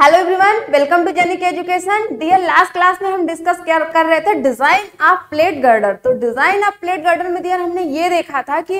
hello everyone welcome to Genic education dear last class में हम discuss क्या कर रहे थे डिजाइन ऑफ प्लेट गर्डर तो डिजाइन ऑफ प्लेट गर्डर में डियर हमने ये देखा था कि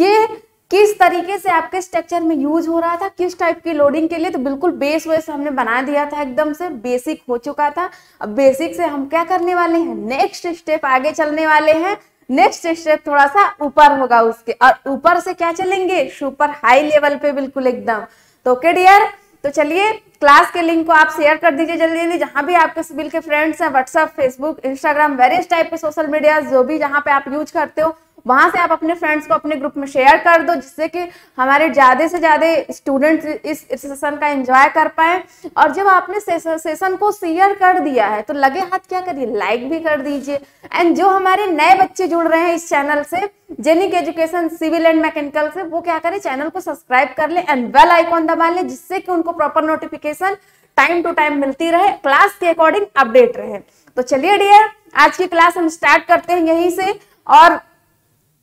ये किस तरीके से आपके स्ट्रक्चर में यूज हो रहा था किस टाइप की लोडिंग के लिए तो बिल्कुल बेस वेस हमने बना दिया था एकदम से बेसिक हो चुका था अब बेसिक से हम क्या करने वाले हैं नेक्स्ट स्टेप आगे चलने वाले हैं नेक्स्ट स्टेप थोड़ा सा ऊपर होगा उसके और ऊपर से क्या चलेंगे सुपर हाई लेवल पे बिल्कुल एकदम तो ओके डियर तो चलिए क्लास के लिंक को आप शेयर कर दीजिए जल्दी जल्दी जहां भी आपके सिविल के फ्रेंड्स हैं WhatsApp Facebook Instagram various type के सोशल मीडिया जो भी जहां पे आप यूज करते हो वहां से आप अपने फ्रेंड्स को अपने ग्रुप में शेयर कर दो जिससे कि हमारे ज़्यादा से ज़्यादा स्टूडेंट्स इस सेशन का एंजॉय कर पाए और जब आपने सेशन को शेयर कर दिया है तो लगे हाथ क्या करिए लाइक भी कर दीजिए एंड जो हमारे नए बच्चे जुड़ रहे हैं इस चैनल से Genic education civil and mechanical से वो क्या करें चैनल को सब्सक्राइब कर ले एंड बेल आइकॉन दबा ले जिससे कि उनको proper notification time to time मिलती रहे क्लास के अकॉर्डिंग अपडेट रहे तो चलिए डियर आज की क्लास हम स्टार्ट करते हैं यहीं से और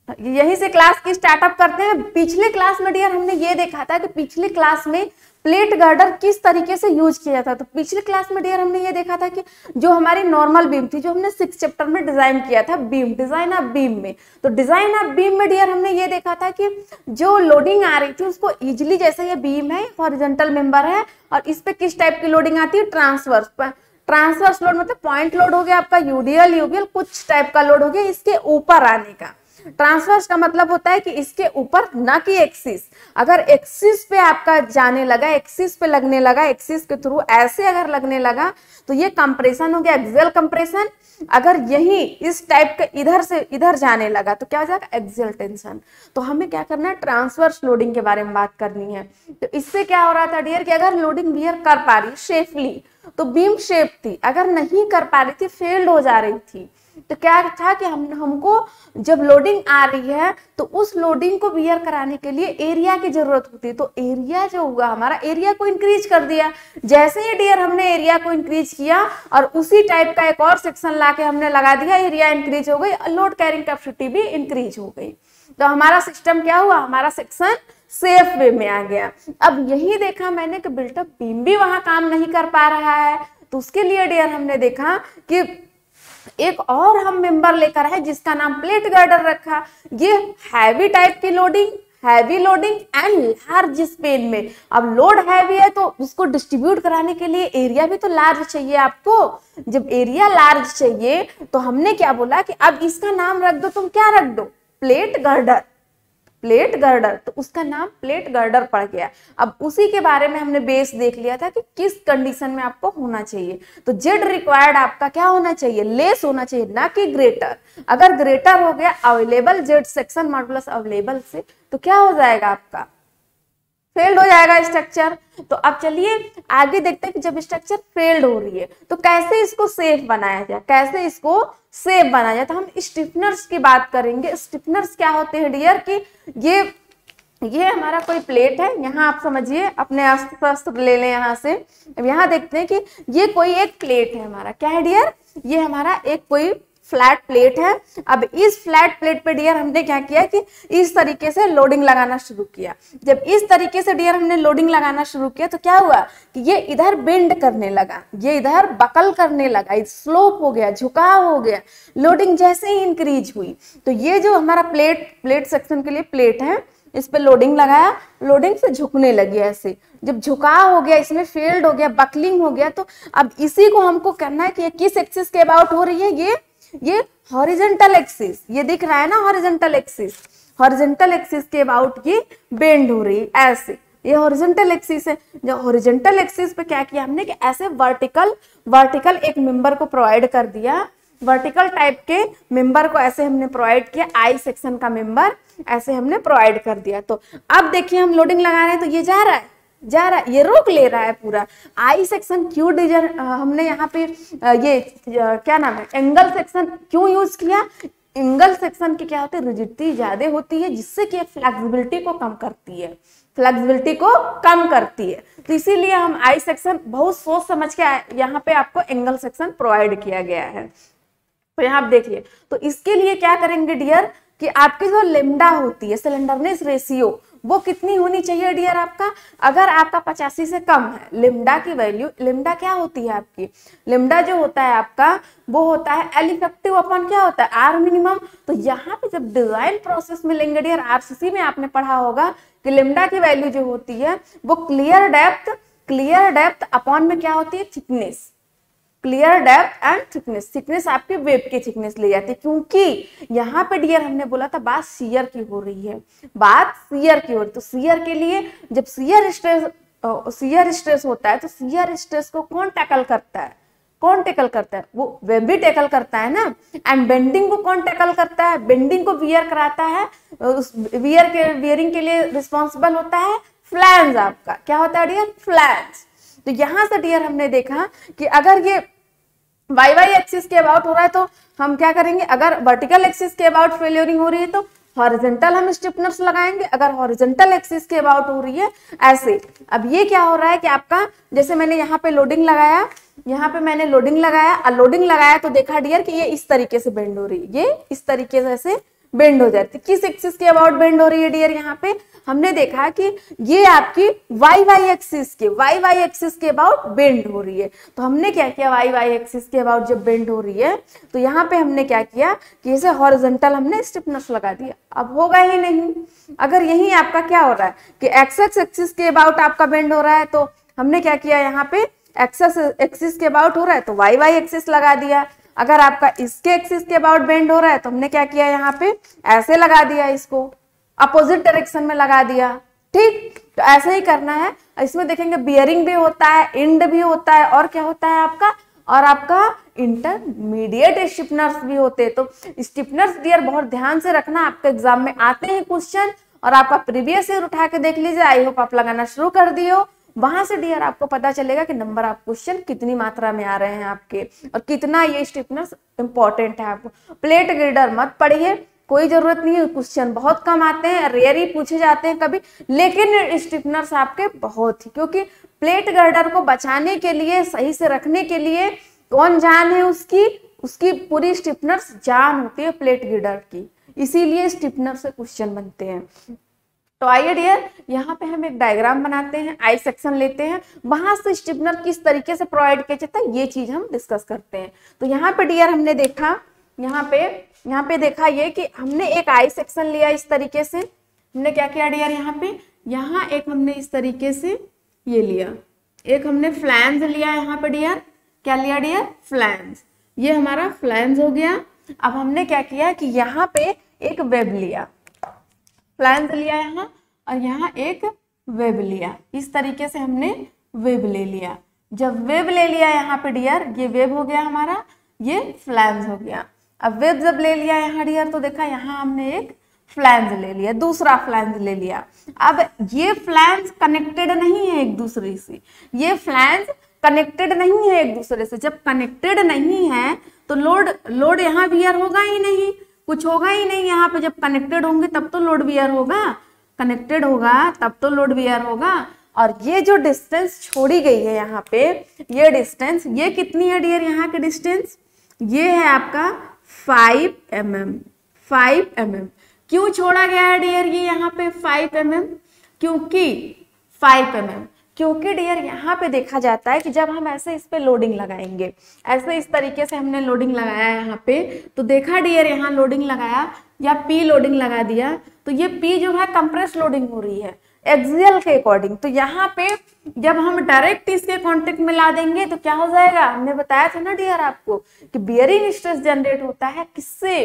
यहीं से क्लास की स्टार्टअप करते हैं पिछले क्लास में डियर हमने ये देखा था कि पिछले क्लास में प्लेट गर्डर किस तरीके से यूज किया जाता है तो पिछले क्लास में डियर हमने ये देखा था कि जो हमारी नॉर्मल बीम थी जो हमने सिक्स चैप्टर में डिजाइन किया था बीम डिजाइन ऑफ बीम में तो डिजाइन ऑफ बीम में डियर हमने ये देखा था कि जो लोडिंग आ रही थी उसको इजिली जैसे ये बीम है हॉरिजेंटल मेंबर है और इस पर किस टाइप की लोडिंग आती है ट्रांसवर्स ट्रांसवर्स लोड मतलब पॉइंट लोड हो गया आपका यूडीएल यूबीएल कुछ टाइप का लोड हो गया इसके ऊपर आने का ट्रांसवर्स का मतलब होता है कि इसके ऊपर ना कि एक्सिस अगर एक्सिस पे आपका जाने लगा एक्सिस पे लगने लगा एक्सिस के थ्रू ऐसे अगर लगने लगा तो ये कंप्रेशन हो गया एक्सेल कंप्रेशन अगर यही इस टाइप का इधर से इधर जाने लगा तो क्या हो जाएगा एक्सेल टेंशन तो हमें क्या करना है ट्रांसवर्स लोडिंग के बारे में बात करनी है तो इससे क्या हो रहा था डियर कि अगर लोडिंग बियर कर पा रही सेफली तो बीम शेप थी अगर नहीं कर पा रही थी फेल्ड हो जा रही थी तो क्या था कि हम हमको जब लोडिंग आ रही है तो उस लोडिंग को बियर कराने के लिए एरिया की जरूरत होती है तो एरिया जो हुआ हमारा एरिया को इंक्रीज कर दिया जैसे ही डियर हमने एरिया को इंक्रीज किया और उसी टाइप का एक और सेक्शन ला के हमने लगा दिया एरिया इंक्रीज हो गई लोड कैरिंग कैपेसिटी भी इंक्रीज हो गई तो हमारा सिस्टम क्या हुआ हमारा सेक्शन सेफ वे में आ गया अब यही देखा मैंने कि बिल्टअप बीम भी वहां काम नहीं कर पा रहा है तो उसके लिए डियर हमने देखा कि एक और हम मेंबर लेकर है जिसका नाम प्लेट गर्डर रखा ये हैवी टाइप की loading heavy loading and large span में अब लोड हैवी है तो उसको डिस्ट्रीब्यूट कराने के लिए एरिया भी तो लार्ज चाहिए आपको जब एरिया लार्ज चाहिए तो हमने क्या बोला कि अब इसका नाम रख दो तुम क्या रख दो प्लेट गर्डर प्लेट गर्डर तो उसका नाम प्लेट गर्डर पड़ गया अब उसी के बारे में हमने बेस देख लिया था कि किस कंडीशन में आपको होना चाहिए तो जेड रिक्वायर्ड आपका क्या होना चाहिए लेस होना चाहिए ना कि ग्रेटर अगर ग्रेटर हो गया available Z section modulus available से तो क्या हो जाएगा आपका फेल्ड हो जाएगा स्ट्रक्चर तो अब चलिए आगे देखते हैं कि जब स्ट्रक्चर फेल्ड हो रही है तो कैसे इसको सेफ बनाया जाए कैसे इसको सेब बना जाता है हम स्टिफनर्स की बात करेंगे स्टिफनर्स क्या होते हैं डियर कि ये ये हमारा कोई प्लेट है यहाँ आप समझिए अपने अस्त्र शस्त्र ले लें यहाँ से अब यहाँ देखते हैं कि ये कोई एक प्लेट है हमारा क्या है डियर ये हमारा एक कोई फ्लैट प्लेट है अब इस फ्लैट प्लेट पे डियर हमने क्या किया कि इस तरीके से लोडिंग लगाना शुरू किया जब इस तरीके से डियर हमने लोडिंग लगाना शुरू किया तो क्या हुआ कि ये इधर बेंड करने लगा ये इधर बकल करने लगा स्लोप हो गया झुकाव हो गया लोडिंग जैसे ही इंक्रीज हुई तो ये जो हमारा प्लेट प्लेट सेक्शन के लिए प्लेट है इस पर लोडिंग लगाया लोडिंग से झुकने लगी ऐसे जब झुकाव हो गया इसमें फेल्ड हो गया बकलिंग हो गया तो अब इसी को हमको करना है कि ये किस एक्सिस के अबाउट हो रही है ये ये हॉरिजेंटल एक्सिस ये दिख रहा है ना हॉरिजेंटल एक्सिस हॉरिजेंटल एक्सिस के अबाउट ये बेंड हो रही है ऐसे ये हॉरिजेंटल एक्सिस है जो हॉरिजेंटल एक्सिस पे क्या किया हमने कि ऐसे वर्टिकल वर्टिकल एक मेंबर को प्रोवाइड कर दिया वर्टिकल टाइप के मेंबर को ऐसे हमने प्रोवाइड किया आई सेक्शन का मेंबर ऐसे हमने प्रोवाइड कर दिया तो अब देखिए हम लोडिंग लगा रहे हैं तो ये जा रहा है जा रहा है ये रोक ले रहा है पूरा आई सेक्शन क्यों डिजर हमने यहाँ पे ये क्या नाम है एंगल सेक्शन क्यों यूज किया एंगल सेक्शन की क्या होते रिजिडिटी ज्यादा होती है जिससे कि फ्लेक्सिबिलिटी को कम करती है फ्लेक्सिबिलिटी को कम करती है तो इसीलिए हम आई सेक्शन बहुत सोच समझ के यहाँ पे आपको एंगल सेक्शन प्रोवाइड किया गया है तो यहाँ आप देखिए तो इसके लिए क्या करेंगे डियर कि आपकी जो लेमडा होती है सिलेंडरनेस रेशियो वो कितनी होनी चाहिए डियर आपका अगर आपका पचासी से कम है लिमडा की वैल्यू लिमडा क्या होती है आपकी लिमडा जो होता है आपका वो होता है एल इफेक्टिव अपॉन क्या होता है आर मिनिमम तो यहाँ पे जब डिजाइन प्रोसेस में लेंगे डियर आरसीसी में आपने पढ़ा होगा कि लिमडा की वैल्यू जो होती है वो clear depth clear depth upon में क्या होती है thickness clear depth and thickness thickness आपके वेब की थिकनेस ले जाती है क्योंकि यहाँ पे डियर हमने बोला था बात सीयर की हो रही है बात सीयर की हो रही तो सीयर के लिए जब सीयर स्ट्रेस सीयर स्ट्रेस होता है तो सीयर स्ट्रेस को कौन टैकल करता है कौन टैकल करता है वो वेब भी टैकल करता है ना एंड बेंडिंग को कौन टैकल करता है बेंडिंग को वियर कराता है उस वियर के वियरिंग के लिए रिस्पॉन्सिबल होता है फ्लैंस आपका क्या होता है डियर फ्लैंस तो यहां से डियर हमने देखा कि अगर ये वाई वाई एक्सिस के अबाउट हो रहा है तो हम क्या करेंगे अगर वर्टिकल एक्सिस के अबाउट फेल्योरिंग हो रही है तो हॉरिजेंटल हम स्टिपनर्स लगाएंगे अगर हॉरिजेंटल एक्सिस के अबाउट हो रही है ऐसे अब ये क्या हो रहा है कि आपका जैसे मैंने यहाँ पे लोडिंग लगाया यहाँ पे मैंने लोडिंग लगाया और लोडिंग लगाया तो देखा डियर कि ये इस तरीके से बेंड हो रही है ये इस तरीके से ऐसे बेंड हो जाती किस एक्सिस के अबाउट बेंड हो रही है डियर यहाँ पे हमने देखा कि ये आपकी वाई वाई एक्सिस के वाई वाई एक्सिस के अबाउट बेंड हो रही है तो हमने क्या किया वाई वाई एक्सिस के अबाउट जब बेंड हो रही है तो यहाँ पे हमने क्या किया कि इसे हॉरिजेंटल हमने स्टिफनेस लगा दिया अब होगा ही नहीं अगर यही आपका क्या हो रहा है कि एक्सेस एक्सिस के अबाउट आपका बेंड हो रहा है तो हमने क्या किया यहाँ पे एक्सेस एक्सिस के अबाउट हो रहा है तो वाई वाई एक्सिस लगा दिया अगर आपका इसके एक्सिस के अबाउट बेंड हो रहा है तो हमने क्या किया यहाँ पे ऐसे लगा दिया इसको अपोजिट डायरेक्शन में लगा दिया ठीक तो ऐसे ही करना है इसमें देखेंगे बियरिंग भी होता है इंड भी होता है और क्या होता है आपका और आपका इंटरमीडिएट स्टिपनर्स भी होते हैं तो स्टिपनर्स डियर बहुत ध्यान से रखना आपके एग्जाम में आते हैं क्वेश्चन और आपका प्रीवियस ईयर उठा के देख लीजिए आई होप आप लगाना शुरू कर दियो वहां से डियर आपको पता चलेगा कि नंबर ऑफ क्वेश्चन कितनी मात्रा में आ रहे हैं आपके और कितना ये स्टिफनेस इंपॉर्टेंट है आपको प्लेट ग्रेडर मत पढ़िए कोई जरूरत नहीं है क्वेश्चन बहुत कम आते हैं रेयर ही पूछे जाते हैं कभी लेकिन स्टिफनर्स आपके बहुत ही क्योंकि प्लेट गर्डर को बचाने के लिए सही से रखने के लिए कौन जान है उसकी उसकी पूरी स्टिफनर्स जान होती है प्लेट गर्डर की इसीलिए स्टिफनर से क्वेश्चन बनते हैं तो आइए डियर यहाँ पे हम एक डायग्राम बनाते हैं आई सेक्शन लेते हैं वहां से स्टिपनर किस तरीके से प्रोवाइड किया जाता है ये चीज हम डिस्कस करते हैं तो यहाँ पे डियर हमने देखा यहाँ पे यहाँ पे देखा ये कि हमने एक आई सेक्शन लिया इस तरीके से हमने क्या किया डियर यहाँ पे यहाँ एक हमने इस तरीके से ये लिया एक हमने फ्लैंस लिया यहाँ पे डियर क्या लिया डियर फ्लैंस ये हमारा फ्लैंस हो गया अब हमने क्या किया कि यहाँ पे एक वेब लिया फ्लैंज लिया यहाँ और यहाँ एक वेब लिया इस तरीके से हमने वेब ले लिया जब वेब ले लिया यहाँ पे डियर ये वेब हो गया हमारा ये फ्लैंज हो गया अब वेब जब ले लिया यहाँ डियर तो देखा यहाँ हमने एक फ्लैंज ले लिया दूसरा फ्लैंज ले लिया अब ये फ्लैंज कनेक्टेड नहीं है एक दूसरे से ये फ्लैंज कनेक्टेड नहीं है एक दूसरे से जब कनेक्टेड नहीं है तो लोड लोड यहाँ बियर होगा ही नहीं कुछ होगा ही नहीं यहाँ पे जब कनेक्टेड होंगे तब तो लोड बियर होगा कनेक्टेड होगा तब तो लोड बियर होगा और ये जो डिस्टेंस छोड़ी गई है यहाँ पे ये डिस्टेंस ये कितनी है डियर यहाँ की डिस्टेंस ये है आपका five M M five M M क्यों छोड़ा गया है डियर ये यहाँ पे फाइव एम एम क्योंकि फाइव एम एम क्योंकि डियर यहाँ पे देखा जाता है कि जब हम ऐसे इस पर लोडिंग लगाएंगे ऐसे इस तरीके से हमने लोडिंग लगाया यहाँ पे तो देखा डियर यहाँ लोडिंग लगाया या पी लोडिंग लगा दिया तो ये पी जो है कंप्रेस लोडिंग हो रही है एक्सियल के अकॉर्डिंग तो यहाँ पे जब हम डायरेक्ट इसके कॉन्टेक्ट में ला देंगे तो क्या हो जाएगा हमने बताया था ना डियर आपको कि बियरिंग स्ट्रेस जनरेट होता है किससे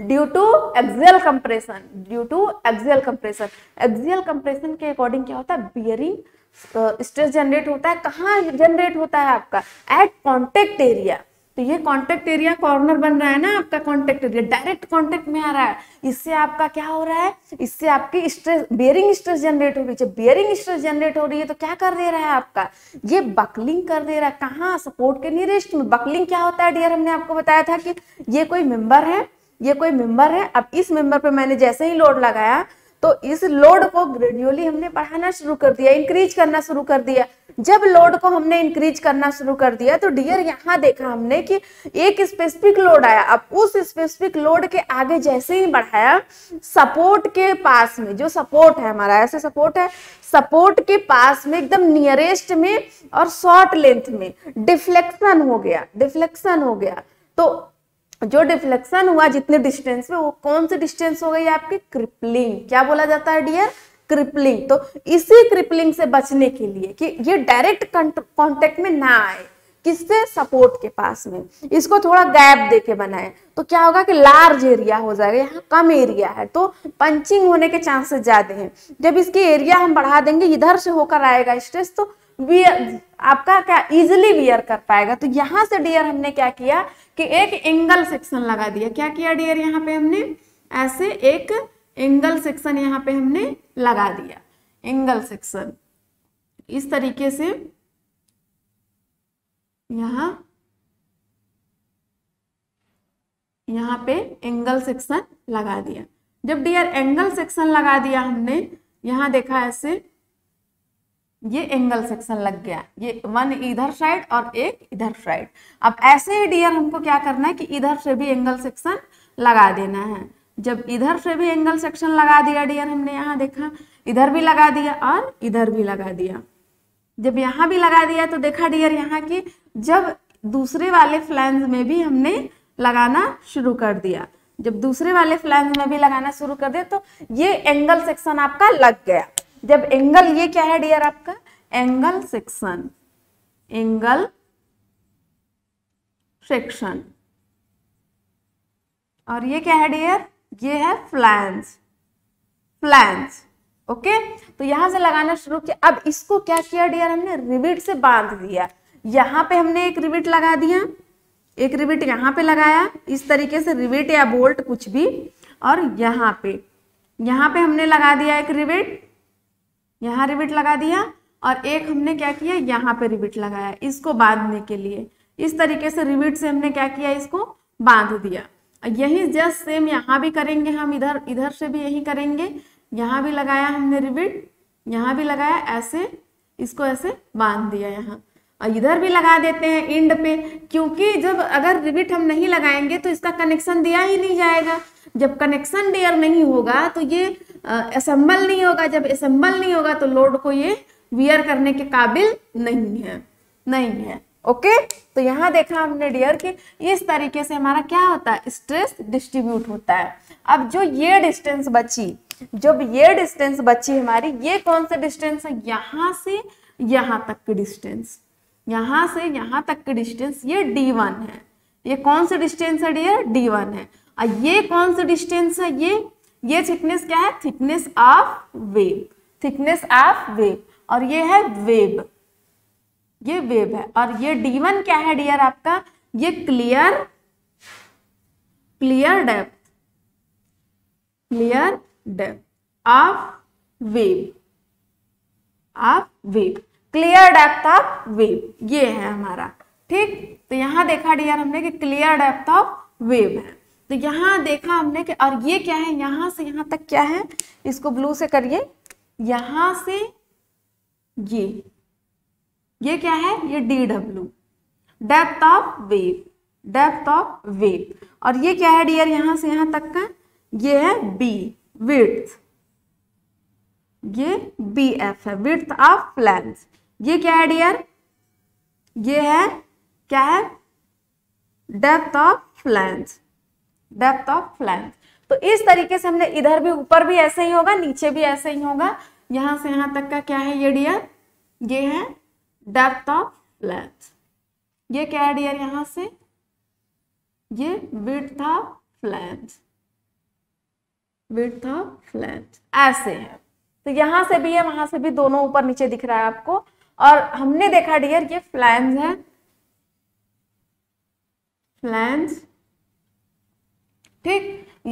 due to axial compression due to axial compression axial compression के अकॉर्डिंग क्या होता है बियरिंग स्ट्रेस तो जनरेट होता है कहाँ जनरेट होता है आपका एट कॉन्टेक्ट एरिया तो ये कॉन्टेक्ट एरिया कॉर्नर बन रहा है ना आपका कॉन्टेक्ट एरिया डायरेक्ट कॉन्टेक्ट में आ रहा है इससे आपका क्या हो रहा है इससे आपकी स्ट्रेस बेयरिंग स्ट्रेस जनरेट हो रही है बेयरिंग स्ट्रेस जनरेट हो रही है तो क्या कर दे रहा है आपका ये बकलिंग कर दे रहा है कहाँ सपोर्ट के नियरेस्ट में बकलिंग क्या होता है डियर हमने आपको बताया था कि ये कोई मेंबर है ये कोई मेंबर है अब इस मेंबर पे मैंने जैसे ही लोड लगाया तो इस लोड को ग्रेजुअली हमने बढ़ाना शुरू कर दिया इंक्रीज करना शुरू कर दिया जब लोड को हमने इंक्रीज करना शुरू कर दिया तो डियर यहाँ देखा हमने कि एक स्पेसिफिक लोड आया अब उस स्पेसिफिक लोड के आगे जैसे ही बढ़ाया सपोर्ट के पास में जो सपोर्ट है हमारा ऐसे सपोर्ट है सपोर्ट के पास में एकदम नियरेस्ट में और शॉर्ट लेंथ में डिफ्लेक्शन हो गया डिफ्लेक्शन हो गया तो जो डिफ्लेक्शन हुआ जितने डिस्टेंस में वो कौन से डिस्टेंस हो गई आपकी क्रिपलिंग क्या बोला जाता है डियर क्रिपलिंग तो इसी क्रिपलिंग से बचने के लिए कि ये डायरेक्ट कॉन्टेक्ट में ना आए किससे सपोर्ट के पास में इसको थोड़ा गैप दे के बनाए तो क्या होगा कि लार्ज एरिया हो जाएगा यहाँ कम एरिया है तो पंचिंग होने के चांसेस ज्यादा हैं जब इसकी एरिया हम बढ़ा देंगे इधर से होकर आएगा स्ट्रेस तो वियर आपका क्या इजिली वियर कर पाएगा तो यहां से डियर हमने क्या किया कि एक एंगल सेक्शन लगा दिया क्या किया डियर यहाँ पे हमने ऐसे एक एंगल सेक्शन यहाँ पे हमने लगा दिया एंगल सेक्शन इस तरीके से यहां यहाँ पे एंगल सेक्शन लगा दिया जब डियर एंगल सेक्शन लगा दिया हमने यहाँ देखा ऐसे ये एंगल सेक्शन लग गया ये वन इधर साइड और एक इधर साइड अब ऐसे ही डियर हमको क्या करना है कि इधर से भी एंगल सेक्शन लगा देना है जब इधर से भी एंगल सेक्शन लगा दिया डियर हमने यहाँ देखा इधर भी लगा दिया और इधर भी लगा दिया जब यहाँ भी लगा दिया तो देखा डियर यहाँ की जब दूसरे वाले फ्लैंज में भी हमने लगाना शुरू कर दिया जब दूसरे वाले फ्लैंज में भी लगाना शुरू कर दिया तो ये एंगल सेक्शन आपका लग गया जब एंगल ये क्या है डियर आपका एंगल सेक्शन एंगल सेक्शन और ये क्या है डियर ये है फ्लैंस फ्लैंस ओके तो यहां से लगाना शुरू किया अब इसको क्या किया डियर हमने रिबिट से बांध दिया यहां पे हमने एक रिबिट लगा दिया एक रिबिट यहां पे लगाया इस तरीके से रिबिट या बोल्ट कुछ भी और यहां पे यहां पे हमने लगा दिया एक रिबिट यहाँ रिबिट लगा दिया और एक हमने क्या किया यहाँ पे रिबिट लगाया इसको बांधने के लिए इस तरीके से रिबिट से हमने क्या किया इसको बांध दिया यही जस्ट सेम यहाँ भी करेंगे हम इधर इधर से भी यही करेंगे यहाँ भी लगाया हमने रिबिट यहाँ भी लगाया ऐसे इसको ऐसे बांध दिया यहाँ और इधर भी लगा देते हैं इंड पे क्योंकि जब अगर रिबिट हम नहीं लगाएंगे तो इसका कनेक्शन दिया ही नहीं जाएगा जब कनेक्शन डेयर नहीं होगा तो ये असम्बल नहीं होगा जब असम्बल नहीं होगा तो लोड को ये वियर करने के काबिल नहीं है नहीं है ओके तो यहाँ देखा हमने डियर कि इस तरीके से हमारा क्या होता है स्ट्रेस डिस्ट्रीब्यूट होता है अब जो ये डिस्टेंस बची जब ये डिस्टेंस बची हमारी ये कौन सा डिस्टेंस है यहाँ से यहाँ तक की डिस्टेंस यहाँ से यहाँ तक की डिस्टेंस ये डी वन है ये कौन सा डिस्टेंस है डियर डी वन है और ये कौन सा डिस्टेंस है ये ये थिकनेस क्या है thickness of web thickness of web और ये है वेब ये वेब है और ये डी वन क्या है डियर आपका ये clear clear depth clear depth of web of web clear depth of web ये है हमारा ठीक तो यहां देखा डियर हमने कि क्लियर डेप्थ ऑफ वेब है तो यहाँ देखा हमने कि और ये क्या है यहाँ से यहाँ तक क्या है इसको ब्लू से करिए यहाँ से ये ये क्या है ये D W depth of web depth of web और ये क्या है डियर यहाँ से यहाँ तक का ये है बी विथ ये बी एफ है विथ ऑफ फ्लैंस ये क्या है डियर ये है क्या है depth of flange depth of flange तो इस तरीके से हमने इधर भी ऊपर भी ऐसे ही होगा नीचे भी ऐसे ही होगा यहां से यहां तक का क्या है ये डियर ये है डेप्थ ऑफ फ्लैंज ये क्या है डियर यहां से ये width of flange width of flange ऐसे है तो यहां से भी है वहां से भी दोनों ऊपर नीचे दिख रहा है आपको और हमने देखा डियर ये फ्लैंज है फ्लैंज ठीक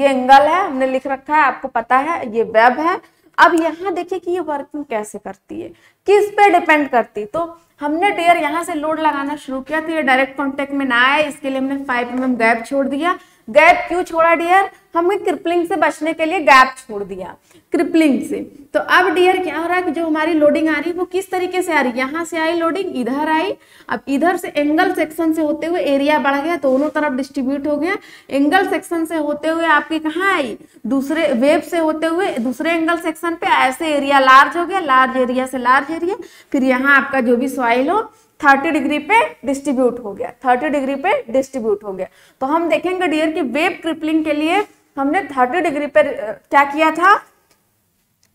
ये एंगल है हमने लिख रखा है आपको पता है ये वेब है अब यहाँ देखिए कि ये वर्किंग कैसे करती है किस पे डिपेंड करती तो हमने डेयर यहाँ से लोड लगाना शुरू किया तो ये डायरेक्ट कॉन्टेक्ट में ना आए इसके लिए हमने फाइव एम mm गैप छोड़ दिया गैप क्यों छोड़ा डियर हमने क्रिपलिंग से बचने के लिए गैप छोड़ दिया क्रिपलिंग से तो अब डियर क्या हो रहा है कि जो हमारी लोडिंग आ रही है वो किस तरीके से आ रही है यहाँ से आई लोडिंग इधर आई अब इधर से एंगल सेक्शन से होते हुए एरिया बढ़ गया दोनों तरफ डिस्ट्रीब्यूट हो गया एंगल सेक्शन से होते हुए आपकी कहाँ आई दूसरे वेब से होते हुए दूसरे एंगल सेक्शन पे ऐसे एरिया लार्ज हो गया लार्ज एरिया से लार्ज एरिया फिर यहाँ आपका जो भी सॉइल हो थर्टी डिग्री पे डिस्ट्रीब्यूट हो गया थर्टी डिग्री पे डिस्ट्रीब्यूट हो गया तो हम देखेंगे डियर की वेब क्रिपलिंग के लिए हमने 30 डिग्री पे क्या किया था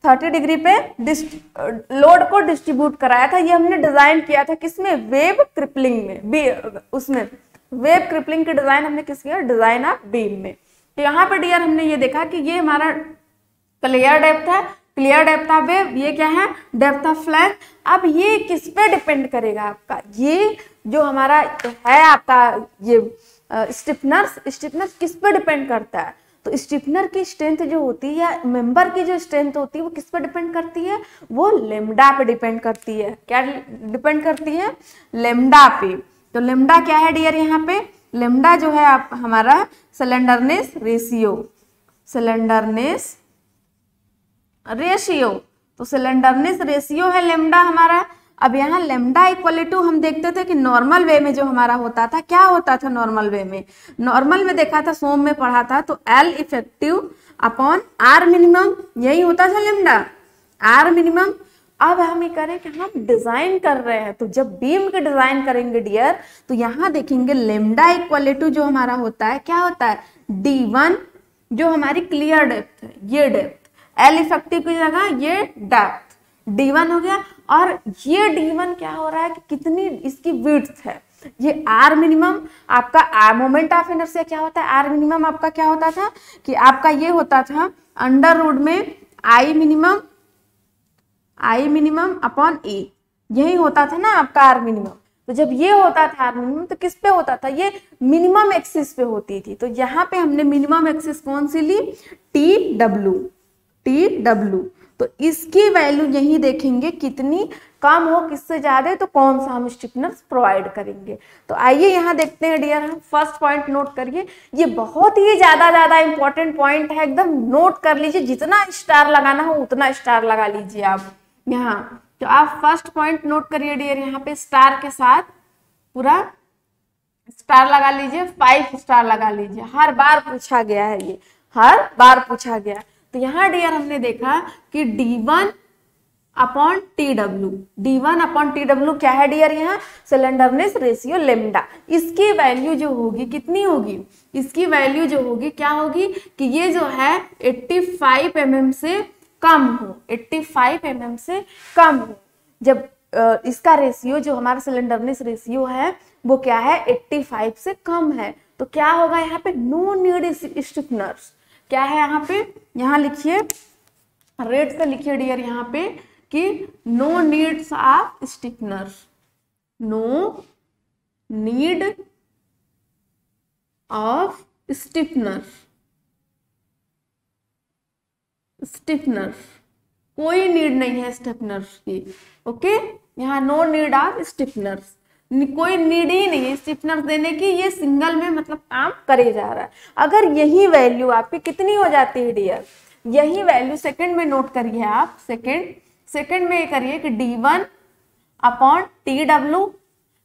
30 डिग्री पे लोड को डिस्ट्रीब्यूट कराया था ये हमने डिजाइन किया था किसमें वेब क्रिपलिंग में बी उसमें वेब क्रिपलिंग के डिजाइन हमने किस किया डिजाइन ऑफ बीम में तो यहाँ पर डियर हमने ये देखा कि ये हमारा क्लियर डेप्थ है क्लियर डेप्थ ऑफ वेव ये क्या है डेप्थ ऑफ फ्लैंज अब ये किस पे डिपेंड करेगा आपका ये जो हमारा है आपका ये स्टिफनर्स स्टिफनर्स किस पे डिपेंड करता है तो स्टिफनर की स्ट्रेंथ जो होती है या मेंबर की जो स्ट्रेंथ होती है वो किस पर डिपेंड करती है वो लेमडा पे डिपेंड करती है क्या डिपेंड करती है लेमडा पे तो लेमडा क्या है डियर यहाँ पे लेमडा जो है आप हमारा सिलेंडरनेस रेशियो सिलेंडरनेस रेशियो तो सिलेंडरनेस रेशियो है लेमडा हमारा अब यहाँ लेमडा इक्वल टू हम देखते थे कि नॉर्मल वे में जो हमारा होता था क्या होता था नॉर्मल वे में नॉर्मल में देखा था सोम में पढ़ा था तो L effective upon R minimum यही होता था लेमडा आर मिनिमम अब हम ये करें कि हम डिजाइन कर रहे हैं तो जब बीम के डिजाइन करेंगे डियर तो यहाँ देखेंगे लेमडा इक्वल टू जो हमारा होता है क्या होता है डी वन जो हमारी क्लियर डेप्थ है ये डेप्थ एल इफेक्टिव की जगह ये डेप्थ डी वन हो गया और ये डी वन क्या हो रहा है कि कितनी इसकी विड्थ है ये आर मिनिमम आपका आर मोमेंट ऑफ इनर्सिया क्या होता है आर मिनिमम आपका क्या होता था कि आपका ये होता था अंडर रूड में I minimum I minimum upon A यही होता था ना आपका आर मिनिमम तो जब ये होता था आर मिनिमम तो किस पे होता था ये मिनिमम एक्सिस पे होती थी तो यहाँ पे हमने मिनिमम एक्सिस कौन सी ली टी डब्ल्यू टी डब्ल्यू तो इसकी वैल्यू यही देखेंगे कितनी कम हो किससे ज़्यादा तो कौन सा हम स्टिफनेस प्रोवाइड करेंगे तो आइए यहाँ देखते हैं डियर हम फर्स्ट पॉइंट नोट करिए ये बहुत ही ज़्यादा ज़्यादा इंपॉर्टेंट पॉइंट है एकदम नोट कर लीजिए जितना स्टार लगाना हो उतना स्टार लगा लीजिए आप यहाँ तो आप फर्स्ट पॉइंट नोट करिए डियर यहाँ पे स्टार के साथ पूरा स्टार लगा लीजिए फाइव स्टार लगा लीजिए हर बार पूछा गया है ये हर बार पूछा गया है तो यहां डियर हमने देखा कि D one upon T W D one upon T W क्या है डियर यहाँ सिलेंडरनेस रेशियो लेमडा इसकी वैल्यू जो होगी कितनी होगी इसकी वैल्यू जो होगी क्या होगी कि ये जो है 85 फाइव mm से कम हो 85 फाइव mm से कम हो जब इसका रेशियो जो हमारा सिलेंडरनेस रेशियो है वो क्या है 85 से कम है तो क्या होगा यहाँ पे नो नीड स्टिफनर्स क्या है यहाँ पे यहाँ लिखिए रेड से लिखिए डियर यहाँ पे कि no needs of stiffener no need of stiffener stiffener कोई नीड नहीं है स्टिफनर की ओके यहाँ नो नीड ऑफ स्टिफनर्स कोई नीड ही नहीं है स्टिफनर देने की ये सिंगल में मतलब काम करे जा रहा है अगर यही वैल्यू आपकी कितनी हो जाती है डियर यही वैल्यू सेकंड में नोट करिए आप सेकंड सेकंड में करिए कि D one upon T W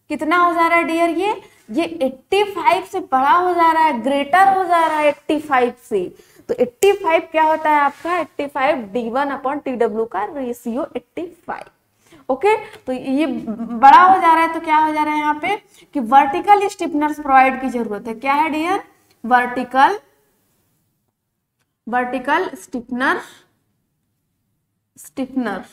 कितना हो जा रहा है डियर ये ये 85 से बड़ा हो जा रहा है ग्रेटर हो जा रहा है 85 से तो 85 क्या होता है आपका 85 D one upon T W का रेशियो 85 ओके तो ये बड़ा हो जा रहा है तो क्या हो जा रहा है यहाँ पे कि वर्टिकल स्टिफनर्स प्रोवाइड की जरूरत है क्या है dear vertical vertical stiffener stiffener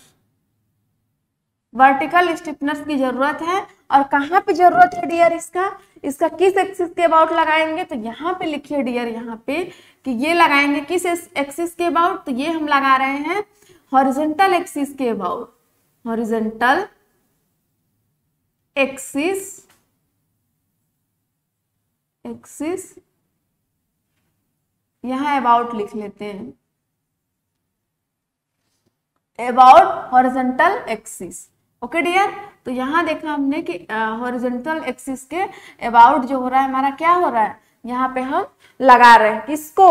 vertical stiffeners की जरूरत है और कहाँ पे जरूरत है डियर इसका इसका किस एक्सिस के अबाउट लगाएंगे तो यहाँ पे लिखिए डियर यहाँ पे कि ये लगाएंगे किस एक्सिस के अबाउट तो ये हम लगा रहे हैं हॉरिजेंटल एक्सिस के अबाउट हॉरिजेंटल एक्सिस एक्सिस यहां अबाउट लिख लेते हैं about horizontal axis okay dear तो यहाँ देखा हमने कि हॉरिजेंटल uh, एक्सिस के अबाउट जो हो रहा है हमारा क्या हो रहा है यहाँ पे हम लगा रहे हैं किसको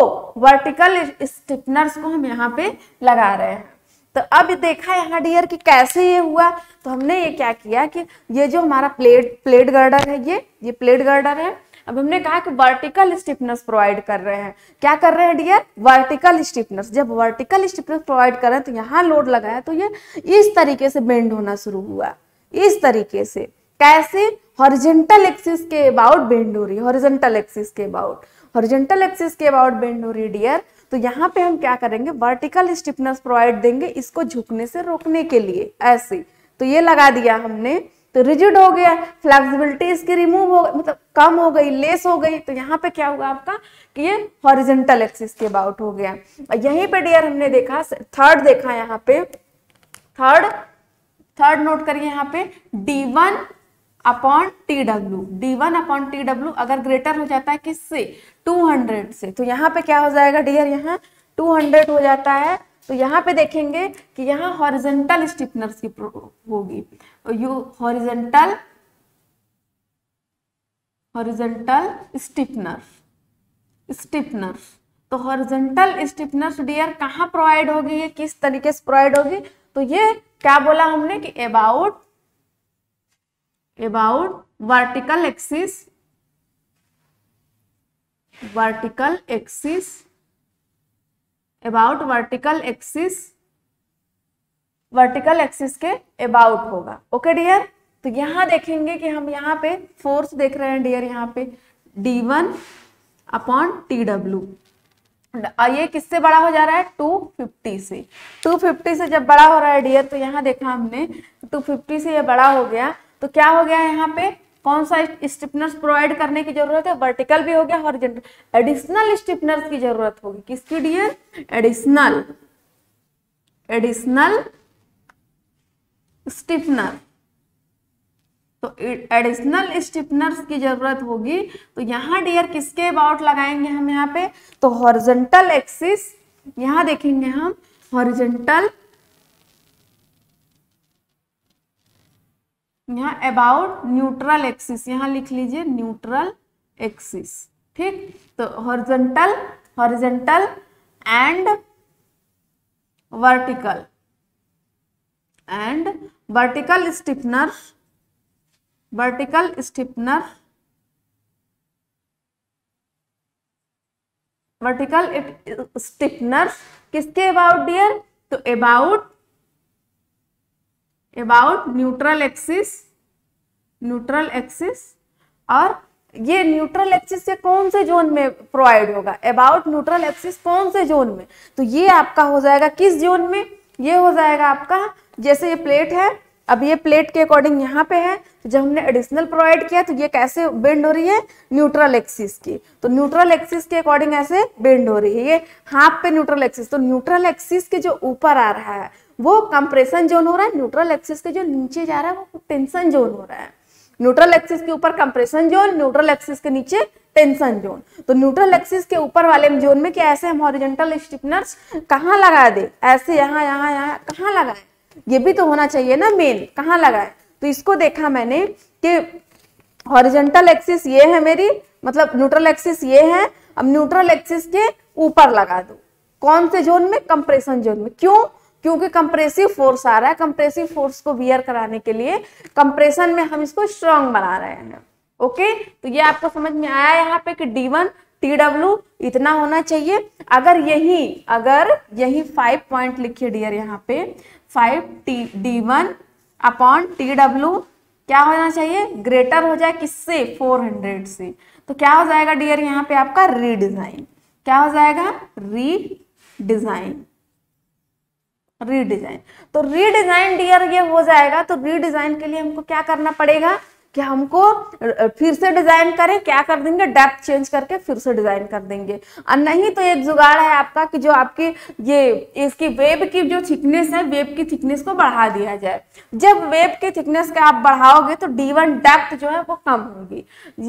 वर्टिकल स्टिफनर्स को हम यहाँ पे लगा रहे हैं तो अब देखा यहाँ डियर कि कैसे ये हुआ तो हमने ये क्या किया कि ये जो हमारा प्लेट प्लेट गर्डर है ये ये प्लेट गर्डर है अब हमने कहा कि वर्टिकल स्टिफनेस प्रोवाइड कर रहे हैं क्या कर रहे हैं डियर वर्टिकल स्टिफनेस जब वर्टिकल स्टिफनेस प्रोवाइड कर रहे हैं तो यहाँ लोड लगाया तो ये इस तरीके से बेंड होना शुरू हुआ इस तरीके से कैसे हॉरिजेंटल एक्सिस के अबाउट बेंड हो रही है हॉरिजेंटल एक्सिस के अबाउट हॉरिजेंटल एक्सिस के अबाउट बेंड हो रही है डियर तो यहाँ पे हम क्या करेंगे वर्टिकल स्टिफनेस प्रोवाइड देंगे इसको झुकने से रोकने के लिए ऐसे तो ये लगा दिया हमने तो रिजिड हो गया फ्लेक्सिबिलिटी इसकी रिमूव हो गई मतलब कम हो गई लेस हो गई तो यहाँ पे क्या होगा आपका कि ये हॉरिजेंटल एक्सिस के अबाउट हो गया यहीं पे डियर हमने देखा थर्ड देखा यहाँ पे थर्ड थर्ड नोट करिए यहाँ पे D one upon T W D one upon T W अगर ग्रेटर हो जाता है किससे 200 से तो यहाँ पे क्या हो जाएगा डियर यहाँ 200 हो जाता है तो यहाँ पे देखेंगे कि यहाँ हॉरिजेंटल स्टिफनर्स की होगी यू हॉरिजेंटल हॉरिजेंटल स्टिफनर स्टिफनर तो हॉरिजेंटल स्टिफनर्स डियर कहाँ प्रोवाइड होगी ये किस तरीके से प्रोवाइड होगी तो ये क्या बोला हमने कि about about vertical axis vertical axis about vertical axis vertical axis के अबाउट होगा ओके डियर तो यहां देखेंगे कि हम यहाँ पे फोर्स देख रहे हैं डियर यहाँ पे D one upon T W ये किससे बड़ा हो जा रहा है 250 से 250 से जब बड़ा हो रहा है डियर तो यहाँ देखा हमने 250 से ये बड़ा हो गया तो क्या हो गया यहाँ पे कौन सा स्टिपनर्स प्रोवाइड करने की जरूरत है वर्टिकल भी हो गया हॉरिजेंटल एडिशनल स्टिपनर्स की जरूरत होगी किसकी डियर एडिशनल एडिशनल स्टिफनर तो एडिशनल स्टिफनर्स की जरूरत होगी तो यहां डियर किसके अबाउट लगाएंगे हम यहाँ पे तो हॉरिजेंटल एक्सिस यहां देखेंगे हम हॉरिजेंटल यहाँ अबाउट न्यूट्रल एक्सिस यहाँ लिख लीजिए न्यूट्रल एक्सिस ठीक तो horizontal horizontal and vertical and vertical stiffener vertical stiffener vertical stiffener किसके अबाउट डियर तो about about neutral axis neutral axis और ये न्यूट्रल एक्सिस से कौन से जोन में प्रोवाइड होगा अबाउट न्यूट्रल एक्सिस कौन से जोन में तो ये आपका हो जाएगा किस जोन में ये हो जाएगा आपका जैसे ये प्लेट है अब ये प्लेट के अकॉर्डिंग यहाँ पे है तो जब हमने एडिशनल प्रोवाइड किया तो ये कैसे बेंड हो रही है न्यूट्रल एक्सिस की तो न्यूट्रल एक्सिस के अकॉर्डिंग ऐसे बेंड हो रही है ये हाफ पे न्यूट्रल एक्सिस तो न्यूट्रल एक्सिस के जो ऊपर आ रहा है वो कंप्रेशन जोन हो रहा है न्यूट्रल एक्सिस के जो नीचे जा रहा है वो टेंशन जोन हो रहा है न्यूट्रल एक्सिस के ऊपर कंप्रेशन जोन न्यूट्रल एक्सिस के नीचे टेंशन जोन तो न्यूट्रल एक्सिस के ऊपर वाले जोन में क्या ऐसे हम हॉरिजेंटल स्टिफनर्स कहाँ लगा दे ऐसे यहाँ यहाँ यहाँ कहाँ लगाए ये भी तो होना चाहिए ना मेन कहाँ लगाए तो इसको देखा मैंने कि हॉरिजेंटल एक्सिस ये है मेरी मतलब न्यूट्रल एक्सिस ये है अब न्यूट्रल एक्सिस के ऊपर लगा दो कौन से जोन में कंप्रेशन जोन में क्यों क्योंकि कंप्रेसिव फोर्स आ रहा है कंप्रेसिव फोर्स को बियर कराने के लिए कंप्रेशन में हम इसको स्ट्रांग बना रहे हैं ओके तो ये आपको समझ में आया यहाँ पे कि डी वन टी डब्ल्यू इतना होना चाहिए अगर यही अगर यही फाइव पॉइंट लिखिए डियर यहाँ पे five T D one upon T W क्या होना चाहिए ग्रेटर हो जाए किससे 400 से तो क्या हो जाएगा डियर यहाँ पे आपका रीडिजाइन क्या हो जाएगा रीडिजाइन रीडिजाइन तो रीडिजाइन डियर ये हो जाएगा तो रीडिजाइन के लिए हमको क्या करना पड़ेगा कि हमको फिर से डिजाइन करें क्या कर देंगे डेप्थ चेंज करके फिर से डिजाइन कर देंगे और नहीं तो एक जुगाड़ है आपका कि जो आपकी ये इसकी वेब की जो थिकनेस है वेब की थिकनेस को बढ़ा दिया जाए जब वेब की थिकनेस का आप बढ़ाओगे तो डी वन डेप्थ जो है वो कम होगी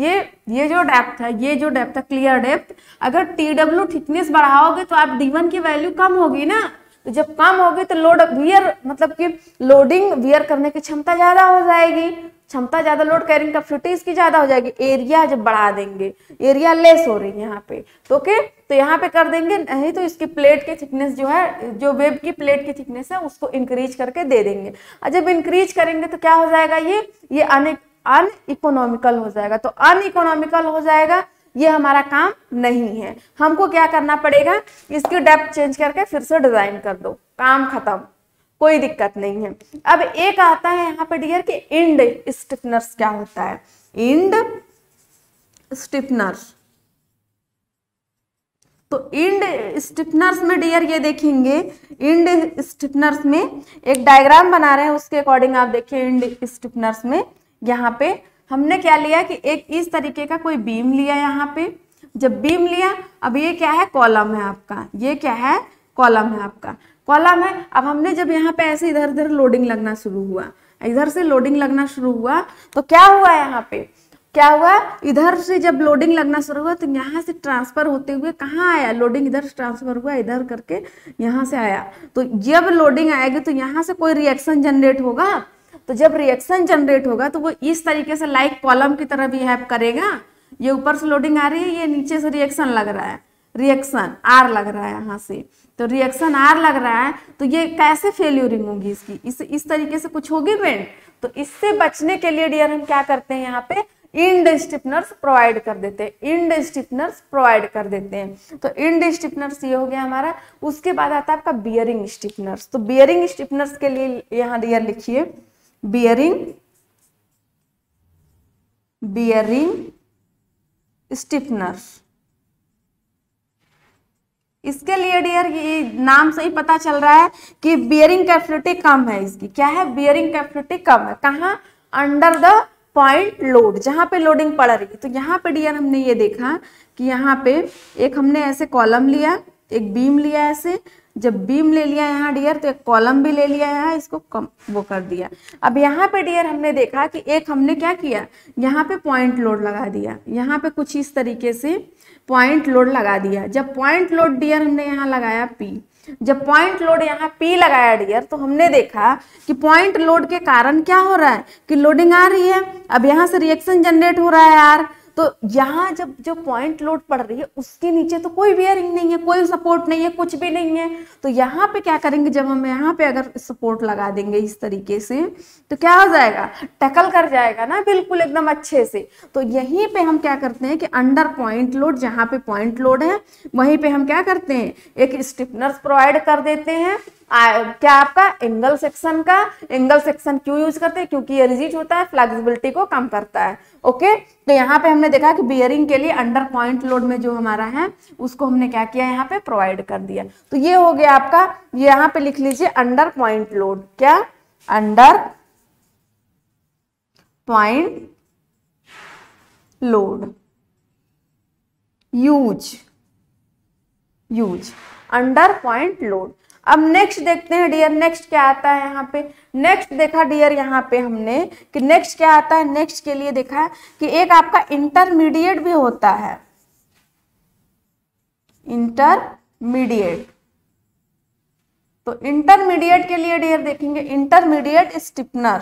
ये ये जो डेप्थ है ये जो डेप्थ है क्लियर डेप्थ अगर टी डब्ल्यू थिकनेस बढ़ाओगे तो आप डी वन की वैल्यू कम होगी ना तो जब कम होगी तो लोड वियर मतलब कि लोडिंग वियर करने की क्षमता ज़्यादा हो जाएगी क्षमता ज़्यादा लोड कैरिंग कैपेसिटी इसकी ज़्यादा हो जाएगी एरिया जब बढ़ा देंगे एरिया लेस हो रही है यहाँ पे तो ओके तो यहाँ पे कर देंगे नहीं तो इसकी प्लेट की थिकनेस जो है जो वेब की प्लेट की थिकनेस है उसको इंक्रीज करके दे देंगे और जब इंक्रीज करेंगे तो क्या हो जाएगा ये ये अन अन इकोनॉमिकल हो जाएगा तो अन इकोनॉमिकल हो जाएगा ये हमारा काम नहीं है हमको क्या करना पड़ेगा इसकी डेप्थ चेंज करके फिर से डिजाइन कर दो काम खत्म कोई दिक्कत नहीं है अब एक आता है यहाँ पर डियर कि इंड स्टिफनर्स क्या होता है इंड स्टिफनर्स तो इंड स्टिफनर्स में डियर ये देखेंगे इंड स्टिफनर्स में एक डायग्राम बना रहे हैं उसके अकॉर्डिंग आप देखिए इंड स्टिफनर्स में यहाँ पे हमने क्या लिया कि एक इस तरीके का कोई बीम लिया यहाँ पे जब बीम लिया अब ये क्या है कॉलम है आपका ये क्या है कॉलम है आपका कॉलम है अब हमने जब यहाँ पे ऐसे इधर उधर लोडिंग लगना शुरू हुआ इधर से लोडिंग लगना शुरू हुआ तो क्या हुआ यहाँ पे क्या हुआ इधर से जब लोडिंग लगना शुरू हुआ तो यहाँ से ट्रांसफर होते हुए कहाँ आया लोडिंग इधर से ट्रांसफर हुआ इधर करके यहाँ से आया तो जब लोडिंग आएगी तो यहाँ से कोई रिएक्शन जनरेट होगा तो जब रिएक्शन जनरेट होगा तो वो इस तरीके से लाइक कॉलम की तरह बिहेव करेगा ये ऊपर से लोडिंग आ रही है ये नीचे से रिएक्शन लग रहा है रिएक्शन आर लग रहा है यहाँ से तो रिएक्शन आर लग रहा है तो ये कैसे फेल्यूरिंग होगी इसकी इस इस तरीके से कुछ होगी बेंड तो इससे बचने के लिए डियर हम क्या करते हैं यहाँ पे इंड स्टिफनर्स प्रोवाइड कर देते हैं इंड स्टिफनर्स प्रोवाइड कर देते हैं तो इंड स्टिफनर्स ये हो गया हमारा उसके बाद आता है आपका बियरिंग स्टिफनर्स तो बियरिंग स्टिफनर्स के लिए यहाँ डियर लिखिए bearing bearing स्टिफनर इसके लिए डियर ये नाम से ही पता चल रहा है कि बियरिंग कैपेसिटी कम है इसकी क्या है बियरिंग कैपेसिटी कम है कहा अंडर द पॉइंट लोड जहां पे लोडिंग पड़ रही है तो यहाँ पे डियर हमने ये देखा कि यहाँ पे एक हमने ऐसे कॉलम लिया एक बीम लिया ऐसे जब बीम ले लिया यहाँ डियर तो एक कॉलम भी ले लिया यहाँ इसको कम वो कर दिया अब यहाँ पे डियर हमने देखा कि एक हमने क्या किया यहाँ पे पॉइंट लोड लगा दिया यहाँ पे कुछ इस तरीके से पॉइंट लोड लगा दिया जब पॉइंट लोड डियर हमने यहाँ लगाया पी जब पॉइंट लोड यहाँ पी लगाया डियर तो हमने देखा कि पॉइंट लोड के कारण क्या हो रहा है कि लोडिंग आ रही है अब यहाँ से रिएक्शन जनरेट हो रहा है यार तो यहाँ जब जो पॉइंट लोड पड़ रही है उसके नीचे तो कोई बियरिंग नहीं है कोई सपोर्ट नहीं है कुछ भी नहीं है तो यहाँ पे क्या करेंगे जब हम यहाँ पे अगर सपोर्ट लगा देंगे इस तरीके से तो क्या हो जाएगा टकल कर जाएगा ना बिल्कुल एकदम अच्छे से तो यहीं पे हम क्या करते हैं कि अंडर पॉइंट लोड जहाँ पे पॉइंट लोड है वहीं पे हम क्या करते हैं एक स्टिफनर्स प्रोवाइड कर देते हैं आ, क्या आपका एंगल सेक्शन का एंगल सेक्शन क्यों यूज करते हैं क्योंकि ये रिजिट होता है फ्लेक्सिबिलिटी को कम करता है ओके तो यहाँ पे हमने देखा कि बियरिंग के लिए अंडर पॉइंट लोड में जो हमारा है उसको हमने क्या किया यहाँ पे प्रोवाइड कर दिया तो ये हो गया आपका यहाँ पे लिख लीजिए अंडर पॉइंट लोड क्या under point load use use under point load अब नेक्स्ट देखते हैं डियर नेक्स्ट क्या आता है यहाँ पे नेक्स्ट देखा डियर यहाँ पे हमने कि नेक्स्ट क्या आता है नेक्स्ट के लिए देखा है कि एक आपका इंटरमीडिएट भी होता है इंटरमीडिएट तो इंटरमीडिएट के लिए डियर देखेंगे इंटरमीडिएट स्टिपनर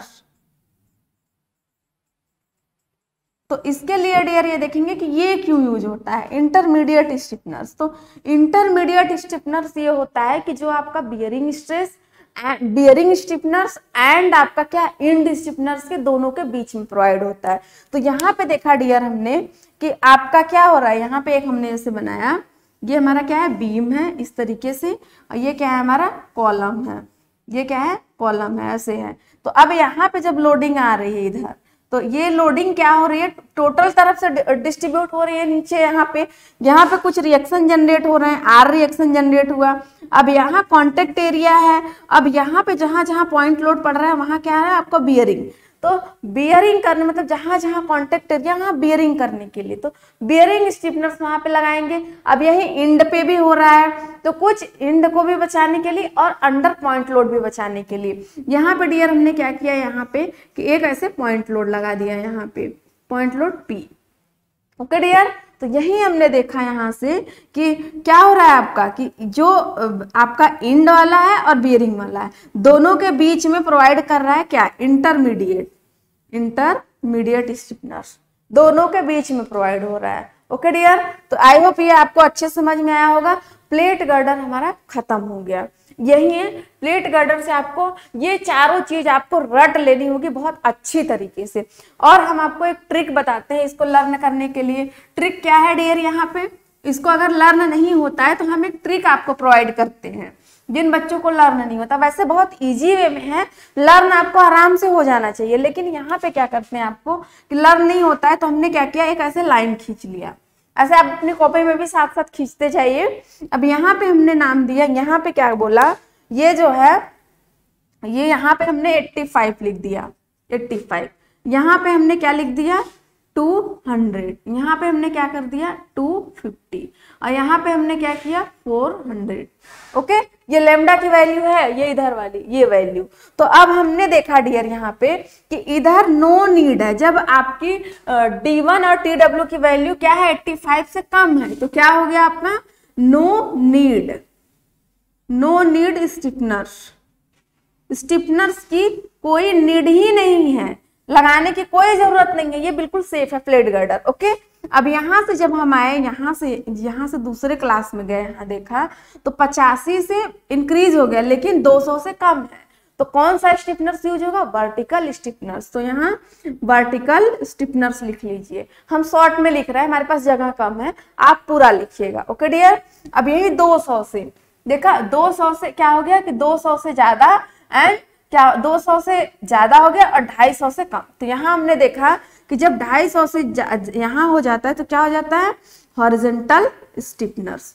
तो इसके लिए डियर ये देखेंगे कि ये क्यों यूज होता है इंटरमीडिएट स्टिपनर्स तो इंटरमीडिएट स्टिपनर्स ये होता है कि जो आपका bearing stress bearing stiffeners and आपका क्या इंड स्टिफनर्स के दोनों के बीच में प्रोवाइड होता है तो यहाँ पे देखा डियर हमने कि आपका क्या हो रहा है यहाँ पे एक हमने ऐसे बनाया ये हमारा क्या है बीम है इस तरीके से और ये क्या है हमारा कॉलम है ये क्या है कॉलम है ऐसे है तो अब यहाँ पे जब लोडिंग आ रही है इधर तो ये लोडिंग क्या हो रही है टोटल तरफ से डिस्ट्रीब्यूट हो रही है नीचे यहाँ पे यहाँ पे कुछ रिएक्शन जनरेट हो रहे हैं आर रिएक्शन जनरेट हुआ अब यहाँ कॉन्टेक्ट एरिया है अब यहाँ पे जहां जहां पॉइंट लोड पड़ रहा है वहां क्या है आपका बियरिंग तो बियरिंग करने मतलब जहां जहां कॉन्टेक्ट एरिया वहां बियरिंग करने के लिए तो बियरिंग स्टीपनर्स वहां पे लगाएंगे अब यही इंड पे भी हो रहा है तो कुछ इंड को भी बचाने के लिए और अंडर पॉइंट लोड भी बचाने के लिए यहाँ पे डियर हमने क्या किया यहाँ पे कि एक ऐसे पॉइंट लोड लगा दिया यहाँ पे point load P okay dear तो यही हमने देखा यहाँ से कि क्या हो रहा है आपका कि जो आपका इंड वाला है और बियरिंग वाला है दोनों के बीच में प्रोवाइड कर रहा है क्या इंटरमीडिएट इंटरमीडिएट स्टिफनर्स दोनों के बीच में प्रोवाइड हो रहा है ओके डियर तो आई होप ये आपको अच्छे समझ में आया होगा प्लेट गर्डर हमारा खत्म हो गया यही है प्लेट गर्डर से आपको ये चारों चीज आपको रट लेनी होगी बहुत अच्छी तरीके से और हम आपको एक ट्रिक बताते हैं इसको लर्न करने के लिए ट्रिक क्या है डियर यहाँ पे इसको अगर लर्न नहीं होता है तो हम एक ट्रिक आपको प्रोवाइड करते हैं जिन बच्चों को लर्न नहीं होता वैसे बहुत इजी वे में है लर्न आपको आराम से हो जाना चाहिए लेकिन यहाँ पे क्या करते हैं आपको कि लर्न नहीं होता है तो हमने क्या किया एक ऐसे लाइन खींच लिया ऐसे आप अपनी कॉपी में भी साथ साथ खींचते जाइए अब यहाँ पे हमने नाम दिया यहाँ पे क्या बोला ये जो है ये यहाँ पे हमने एट्टी लिख दिया एट्टी यहाँ पे हमने क्या लिख दिया टू हंड्रेड यहाँ पे हमने क्या कर दिया टू फिफ्टी और यहाँ पे हमने क्या किया फोर हंड्रेड ओके ये लेमडा की वैल्यू है ये इधर वाली ये वैल्यू तो अब हमने देखा डियर यहाँ पे कि इधर नो नीड है जब आपकी डी वन और टी डब्ल्यू की वैल्यू क्या है एट्टी फाइव से कम है तो क्या हो गया आपका no need no need stiffeners stiffeners की कोई नीड ही नहीं है लगाने की कोई जरूरत नहीं है ये बिल्कुल सेफ है फ्लेट गर्डर ओके अब यहाँ से जब हम आए यहाँ से यहाँ से दूसरे क्लास में गए यहाँ देखा तो पचासी से इंक्रीज हो गया लेकिन 200 से कम है तो कौन सा स्टिफनर्स यूज होगा वर्टिकल स्टिफनर्स तो यहाँ वर्टिकल स्टिफनर्स लिख लीजिए हम शॉर्ट में लिख रहे हैं हमारे पास जगह कम है आप पूरा लिखिएगा ओके डियर अब यही सौ से देखा सौ से क्या हो गया कि सौ से ज्यादा एंड क्या 200 से ज़्यादा हो गया और 250 से कम तो यहाँ हमने देखा कि जब 250 से यहाँ हो जाता है तो क्या हो जाता है हॉरिजेंटल स्टिफनर्स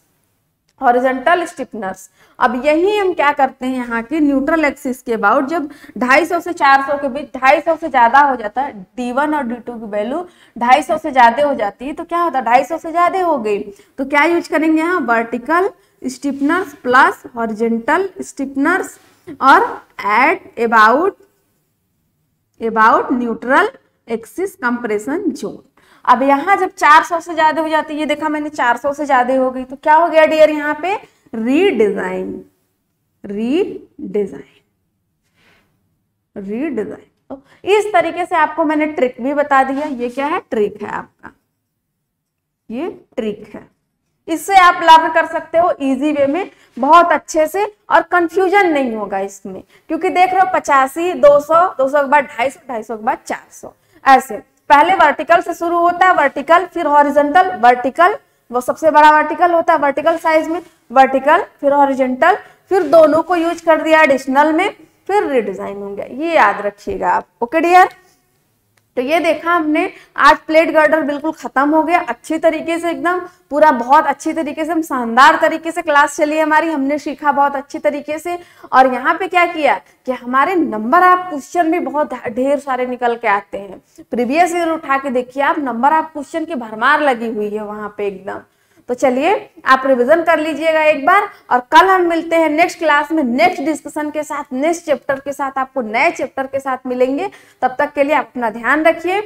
हॉरिजेंटल स्टिफनर्स अब यही हम क्या करते हैं यहाँ की न्यूट्रल एक्सिस के अबाउट जब 250 से 400 के बीच 250 से ज़्यादा हो जाता है D1 और D2 की वैल्यू 250 से ज़्यादा हो जाती है तो क्या होता है 250 से ज़्यादा हो गई तो क्या यूज करेंगे यहाँ vertical stiffeners plus horizontal stiffeners और at about about neutral axis compression zone अब यहां जब 400 से ज्यादा हो जाती है देखा मैंने 400 से ज्यादा हो गई तो क्या हो गया डियर यहाँ पे रीडिजाइन रीडिजाइन रीडिजाइन तो इस तरीके से आपको मैंने ट्रिक भी बता दिया ये क्या है ट्रिक है आपका ये ट्रिक है इससे आप लर्न कर सकते हो इजी वे में बहुत अच्छे से और कंफ्यूजन नहीं होगा इसमें क्योंकि देख रहे हो पचासी दो सौ दो सौ के बाद ढाई सौ ढाई सौ के बाद चार सौ ऐसे पहले वर्टिकल से शुरू होता है वर्टिकल फिर हॉरिजेंटल वर्टिकल वो सबसे बड़ा वर्टिकल होता है वर्टिकल साइज में वर्टिकल फिर हॉरिजेंटल फिर दोनों को यूज कर दिया एडिशनल में फिर रिडिजाइन होंगे ये याद रखिएगा आप ओके डियर तो ये देखा हमने आज प्लेट गर्डर बिल्कुल खत्म हो गया अच्छी तरीके से एकदम पूरा बहुत अच्छी तरीके से हम शानदार तरीके से क्लास चली हमारी हमने सीखा बहुत अच्छी तरीके से और यहाँ पे क्या किया कि हमारे नंबर ऑफ क्वेश्चन भी बहुत ढेर सारे निकल के आते हैं प्रीवियस ईयर उठा के देखिए आप नंबर ऑफ क्वेश्चन की भरमार लगी हुई है वहां पे एकदम तो चलिए आप रिविजन कर लीजिएगा एक बार और कल हम मिलते हैं नेक्स्ट क्लास में नेक्स्ट डिस्कशन के साथ नेक्स्ट चैप्टर के साथ आपको नए चैप्टर के साथ मिलेंगे तब तक के लिए अपना ध्यान रखिए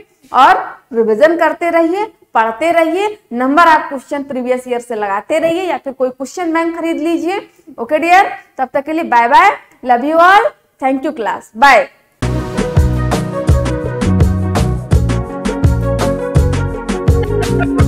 और रिविजन करते रहिए पढ़ते रहिए नंबर आप क्वेश्चन प्रीवियस ईयर से लगाते रहिए या फिर कोई क्वेश्चन बैंक खरीद लीजिए ओके डियर तब तक के लिए bye bye love you all thank you class bye